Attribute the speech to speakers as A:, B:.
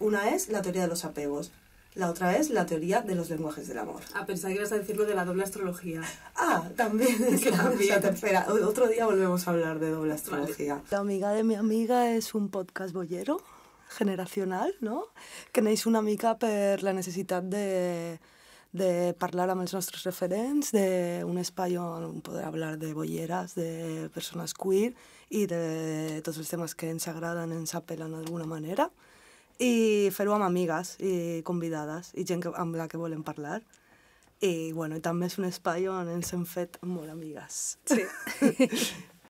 A: Una es la teoría de los apegos, la otra es la teoría de los lenguajes del amor.
B: Ah, pensaba que ibas a decirlo de la doble astrología.
A: Ah, también es la, Otro día volvemos a hablar
C: de doble
D: astrología.
A: La amiga de mi amiga es un podcast bollero generacional, no? Que una amiga por la necesidad de, de parlar nuestros referentes de un un espai poder hablar de bolleras de personas queer y de todos los temas que ensagradan ensapelan de alguna manera. i fer-ho amb amigues i convidades i gent que, amb la que volem parlar. I, bueno, també és un espai on ens hem fet molt amigues. Sí.